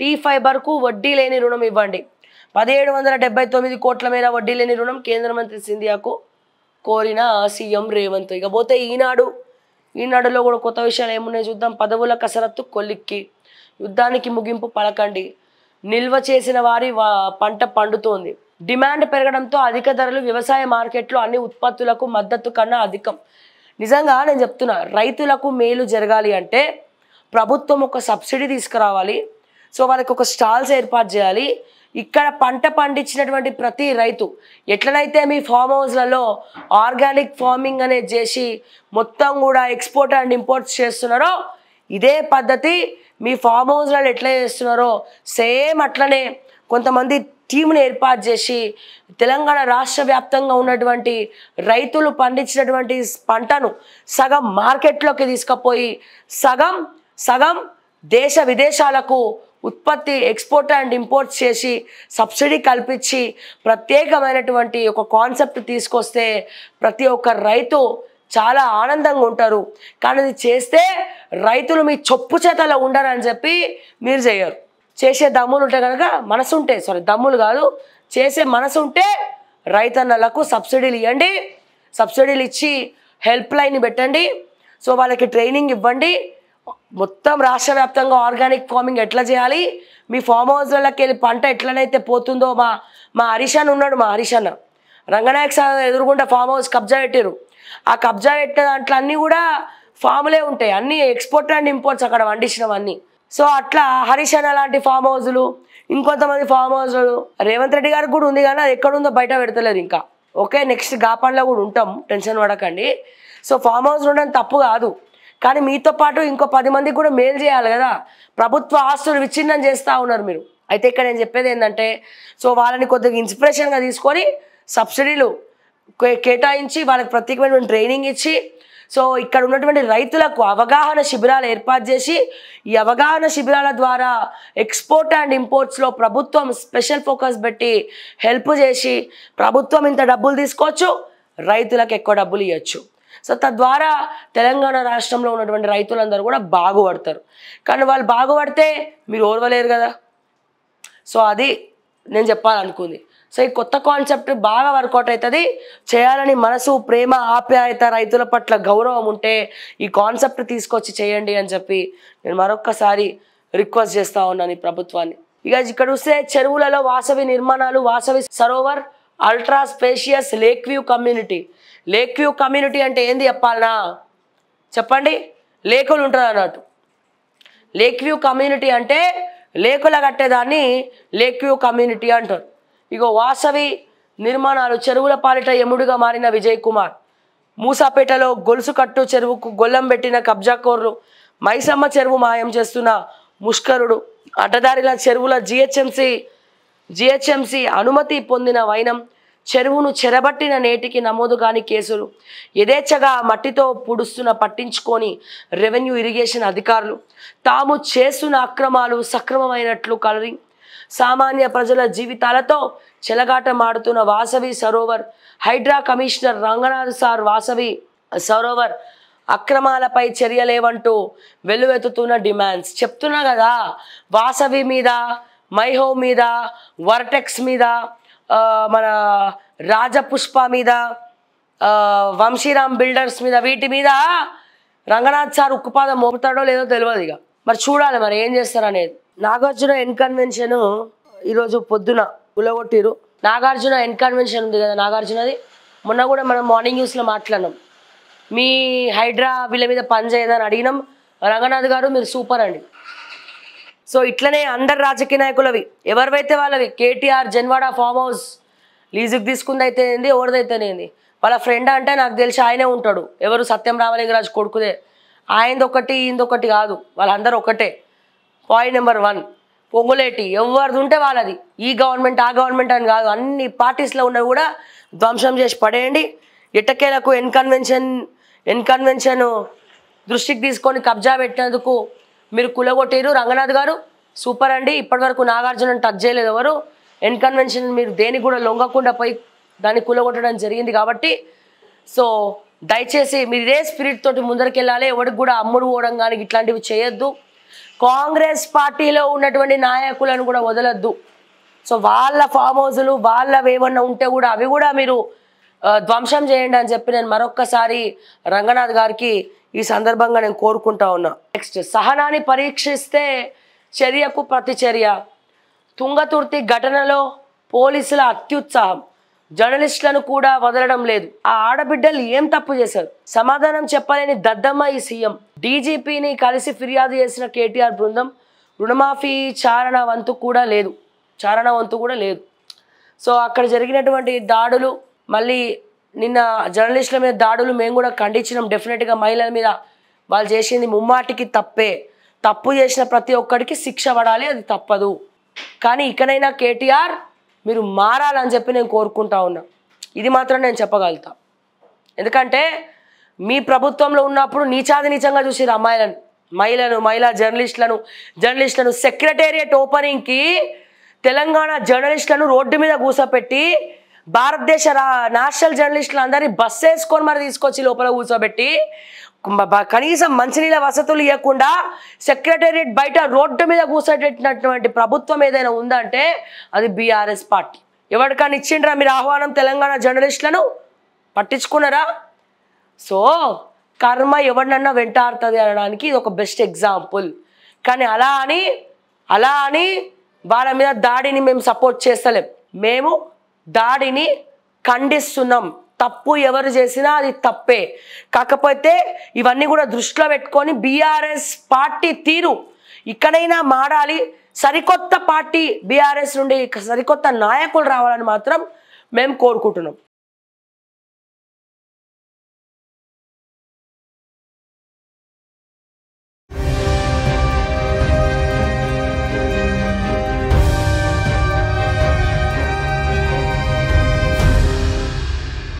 tea ఫైబర్కు వడ్డీ లేని రుణం ఇవ్వండి పదిహేడు వందల డెబ్బై తొమ్మిది కోట్ల మేర వడ్డీ లేని రుణం కేంద్ర మంత్రి సింధియాకు కోరిన సీఎం రేవంత్ ఇకపోతే ఈనాడు ఈనాడులో కూడా కొత్త విషయాలు ఏమున్నాయి చూద్దాం పదవుల కసరత్తు కొలిక్కి యుద్ధానికి ముగింపు పలకండి నిల్వ చేసిన వారి పంట పండుతోంది డిమాండ్ పెరగడంతో అధిక ధరలు వ్యవసాయ మార్కెట్లో అన్ని ఉత్పత్తులకు మద్దతు కన్నా అధికం నిజంగా నేను చెప్తున్నా రైతులకు మేలు జరగాలి అంటే ప్రభుత్వం ఒక సబ్సిడీ తీసుకురావాలి సో వాళ్ళకి ఒక స్టాల్స్ ఏర్పాటు చేయాలి ఇక్కడ పంట పండించినటువంటి ప్రతి రైతు ఎట్లనైతే మీ ఫామ్ హౌస్లలో ఆర్గానిక్ ఫార్మింగ్ అనేది చేసి మొత్తం కూడా ఎక్స్పోర్ట్ అండ్ ఇంపోర్ట్స్ చేస్తున్నారో ఇదే పద్ధతి మీ ఫామ్ హౌస్లలో ఎట్లా చేస్తున్నారో సేమ్ అట్లనే కొంతమంది టీమ్ని ఏర్పాటు చేసి తెలంగాణ రాష్ట్ర వ్యాప్తంగా ఉన్నటువంటి రైతులు పండించినటువంటి పంటను సగం మార్కెట్లోకి తీసుకుపోయి సగం సగం దేశ విదేశాలకు ఉత్పత్తి ఎక్స్పోర్ట్ అండ్ ఇంపోర్ట్ చేసి సబ్సిడీ కల్పించి ప్రత్యేకమైనటువంటి ఒక కాన్సెప్ట్ తీసుకొస్తే ప్రతి ఒక్క రైతు చాలా ఆనందంగా ఉంటారు కానీ అది చేస్తే రైతులు మీ చొప్పు చేతలో ఉండరని చెప్పి మీరు చేయరు చేసే దమ్ములు ఉంటే కనుక మనసు ఉంటే సారీ దమ్ములు కాదు చేసే మనసు ఉంటే రైతన్నలకు సబ్సిడీలు ఇవ్వండి సబ్సిడీలు ఇచ్చి హెల్ప్ లైన్ పెట్టండి సో వాళ్ళకి ట్రైనింగ్ ఇవ్వండి మొత్తం రాష్ట్ర వ్యాప్తంగా ఆర్గానిక్ ఫార్మింగ్ ఎట్లా చేయాలి మీ ఫామ్ హౌస్లకి వెళ్ళి పంట ఎట్లనైతే పోతుందో మా మా హరీషాన్ ఉన్నాడు మా హరీషాన్ రంగనాయక్ సార్ ఎదురుగుండా ఫామ్ హౌస్ కబ్జా పెట్టారు ఆ కబ్జా పెట్టిన దాంట్లో అన్నీ కూడా ఫామ్లే ఉంటాయి అన్నీ ఎక్స్పోర్ట్ అండ్ ఇంపోర్ట్స్ అక్కడ వండించినవన్నీ సో అట్లా హరీషణ లాంటి ఫామ్ హౌజులు ఇంకొంతమంది ఫామ్ హౌజులు రేవంత్ రెడ్డి గారికి కూడా ఉంది కానీ అది ఎక్కడుందో బయట పెడతలేదు ఇంకా ఓకే నెక్స్ట్ గాపాన్లో కూడా ఉంటాం టెన్షన్ పడకండి సో ఫామ్ హౌస్ ఉండడం తప్పు కాదు కానీ మీతో పాటు ఇంకో పది మందికి కూడా మేలు చేయాలి కదా ప్రభుత్వ ఆస్తులు విచ్ఛిన్నం చేస్తూ ఉన్నారు మీరు అయితే ఇక్కడ నేను చెప్పేది ఏంటంటే సో వాళ్ళని కొద్దిగా ఇన్స్పిరేషన్గా తీసుకొని సబ్సిడీలు కేటాయించి వాళ్ళకి ప్రత్యేకమైనటువంటి ట్రైనింగ్ ఇచ్చి సో ఇక్కడ ఉన్నటువంటి రైతులకు అవగాహన శిబిరాలు ఏర్పాటు చేసి ఈ అవగాహన శిబిరాల ద్వారా ఎక్స్పోర్ట్ అండ్ ఇంపోర్ట్స్లో ప్రభుత్వం స్పెషల్ ఫోకస్ పెట్టి హెల్ప్ చేసి ప్రభుత్వం ఇంత డబ్బులు తీసుకోవచ్చు రైతులకు ఎక్కువ డబ్బులు ఇవ్వచ్చు సో తద్వారా తెలంగాణ రాష్ట్రంలో ఉన్నటువంటి రైతులందరూ కూడా బాగుపడతారు కానీ వాళ్ళు బాగుపడితే మీరు ఓర్వలేరు కదా సో అది నేను చెప్పాలనుకుంది సో ఈ కొత్త కాన్సెప్ట్ బాగా వర్కౌట్ అవుతుంది చేయాలని మనసు ప్రేమ ఆప్యాయత రైతుల పట్ల గౌరవం ఉంటే ఈ కాన్సెప్ట్ తీసుకొచ్చి చేయండి అని చెప్పి నేను మరొక్కసారి రిక్వెస్ట్ చేస్తూ ఉన్నాను ఈ ప్రభుత్వాన్ని ఇక ఇక్కడ చూస్తే చెరువులలో వాసవి నిర్మాణాలు Vasavi Sarovar ultra spacious lake view community lake view community అంటే ఏంది చెప్పాలనా చెప్పండి లేకులు ఉంటారు అన్నట్టు లేక్యూ కమ్యూనిటీ అంటే లేకుల కట్టేదాన్ని లేక్యూ కమ్యూనిటీ అంటారు ఇగో వాసవి నిర్మాణాలు చెరువుల పాలిట ఎముడుగా మారిన విజయ్ కుమార్ మూసాపేటలో గొలుసు కట్టు చెరువుకు గొల్లం పెట్టిన కబ్జాకోర్రు మైసమ్మ చెరువు మాయం చేస్తున్న ముష్కరుడు అడ్డదారిల చెరువుల జిహెచ్ఎంసి జిహెచ్ఎంసి అనుమతి పొందిన వైనం చెరువును చెరబట్టిన నేటికి నమోదు కాని కేసులు యథేచ్ఛగా మట్టితో పుడుస్తున్న పట్టించుకొని రెవెన్యూ ఇరిగేషన్ అధికారులు తాము చేస్తున్న అక్రమాలు సక్రమమైనట్లు కలరి సామాన్య ప్రజల జీవితాలతో చెలగాటమాడుతున్న వాసవి సరోవర్ హైడ్రా కమిషనర్ రంగనాథ్ సార్ వాసవి సరోవర్ అక్రమాలపై చర్యలేవంటూ వెల్లువెత్తుతున్న డిమాండ్స్ చెప్తున్నా కదా వాసవి మీద మైహో మీద వర్టెక్స్ మీద మన రాజపుష్ప మీద వంశీరామ్ బిల్డర్స్ మీద వీటి మీద రంగనాథ్ సార్ ఉక్కుపాదం మోపుతాడో లేదో తెలియదు ఇక మరి చూడాలి మరి ఏం చేస్తారు అనేది నాగార్జున ఎన్కన్వెన్షన్ ఈరోజు పొద్దున కులగొట్టిరు నాగార్జున ఎన్కన్వెన్షన్ ఉంది కదా నాగార్జునది మొన్న కూడా మనం మార్నింగ్ న్యూస్లో మాట్లాడినాం మీ హైడ్రా వీళ్ళ మీద పని చేయదని అడిగినాం రంగనాథ్ గారు మీరు సూపర్ అండి సో ఇట్లనే అందరు రాజకీయ నాయకులవి ఎవరివైతే వాళ్ళవి కేటీఆర్ జన్వాడ ఫామ్ హౌస్ లీజుకి తీసుకుంది అయితేనేది ఎవరిదైతేనేది వాళ్ళ ఫ్రెండ్ అంటే నాకు తెలిసి ఆయనే ఉంటాడు ఎవరు సత్యం రామలింగరాజు కొడుకుదే ఆయనది ఒకటి ఈయనదొకటి కాదు వాళ్ళందరూ ఒకటే పాయింట్ నెంబర్ వన్ పొంగులేటి ఎవరిది ఉంటే వాళ్ళది ఈ గవర్నమెంట్ ఆ గవర్నమెంట్ అని కాదు అన్ని పార్టీస్లో ఉన్నవి కూడా ధ్వంసం చేసి పడేయండి ఇటకేలకు ఎన్కన్వెన్షన్ ఎన్కన్వెన్షన్ దృష్టికి తీసుకొని కబ్జా పెట్టినందుకు మీరు కులగొట్టేరు రంగనాథ్ గారు సూపర్ అండి ఇప్పటివరకు నాగార్జున టచ్ చేయలేదు ఎవరు ఎన్కన్వెన్షన్ మీరు దేనికి కూడా లొంగకుండా పోయి దాన్ని కులగొట్టడం జరిగింది కాబట్టి సో దయచేసి మీరు ఇదే స్పిరిట్ తోటి ముందరికెళ్ళాలి ఎవరికి కూడా అమ్ముడు పోవడం కానీ ఇట్లాంటివి చేయొద్దు కాంగ్రెస్ పార్టీలో ఉన్నటువంటి నాయకులను కూడా వదలొద్దు సో వాళ్ళ ఫామ్ హౌజులు వాళ్ళవి ఏమన్నా ఉంటే కూడా అవి కూడా మీరు ధ్వంసం చేయండి అని చెప్పి నేను మరొక్కసారి రంగనాథ్ గారికి ఈ సందర్భంగా నేను కోరుకుంటా ఉన్నా నెక్స్ట్ సహనాన్ని పరీక్షిస్తే చర్యకు ప్రతిచర్య తుంగతుర్తి ఘటనలో పోలీసుల అత్యుత్సాహం జర్నలిస్టులను కూడా వదలడం లేదు ఆ ఆడబిడ్డలు ఏం తప్పు చేశారు సమాధానం చెప్పలేని దద్దమ్మ ఈ సీఎం డీజీపీని కలిసి ఫిర్యాదు చేసిన కేటీఆర్ బృందం రుణమాఫీ చారణ వంతు కూడా లేదు చారణ వంతు కూడా లేదు సో అక్కడ జరిగినటువంటి దాడులు మళ్ళీ నిన్న జర్నలిస్టుల మీద దాడులు మేము కూడా ఖండించినాం డెఫినెట్గా మహిళల మీద వాళ్ళు చేసింది ముమ్మాటికి తప్పే తప్పు చేసిన ప్రతి ఒక్కడికి శిక్ష పడాలి అది తప్పదు కానీ ఇకనైనా కేటీఆర్ మీరు మారాలని చెప్పి నేను కోరుకుంటా ఉన్నా ఇది మాత్రం నేను చెప్పగలుగుతా ఎందుకంటే మీ ప్రభుత్వంలో ఉన్నప్పుడు నీచాది నీచంగా చూసిరు అమ్మాయిలను మహిళను మహిళా జర్నలిస్టులను జర్నలిస్టులను సెక్రటేరియట్ ఓపెనింగ్కి తెలంగాణ జర్నలిస్టులను రోడ్డు మీద కూసపెట్టి భారతదేశ నేషనల్ జర్నలిస్టులు అందరినీ బస్ వేసుకొని మరి తీసుకొచ్చి లోపల కూర్చోబెట్టి కనీసం మంచినీళ్ళ వసతులు ఇవ్వకుండా సెక్రటేరియట్ బయట రోడ్డు మీద కూర్చోబెట్టినటువంటి ప్రభుత్వం ఏదైనా ఉందంటే అది బీఆర్ఎస్ పార్టీ ఎవరికైనా ఇచ్చిండ్రా మీరు ఆహ్వానం తెలంగాణ జర్నలిస్టులను పట్టించుకున్నారా సో కర్మ ఎవరినన్నా వెంటాడుతుంది అనడానికి ఇది ఒక బెస్ట్ ఎగ్జాంపుల్ కానీ అలా అని అలా అని వాళ్ళ మీద దాడిని మేము సపోర్ట్ చేస్తలేం మేము దాడిని ఖండిస్తున్నాం తప్పు ఎవరు చేసినా అది తప్పే కాకపోతే ఇవన్నీ కూడా దృష్టిలో పెట్టుకొని బీఆర్ఎస్ పార్టీ తీరు ఇక్కడైనా మారాలి సరికొత్త పార్టీ బీఆర్ఎస్ నుండి సరికొత్త నాయకులు రావాలని మాత్రం మేము కోరుకుంటున్నాం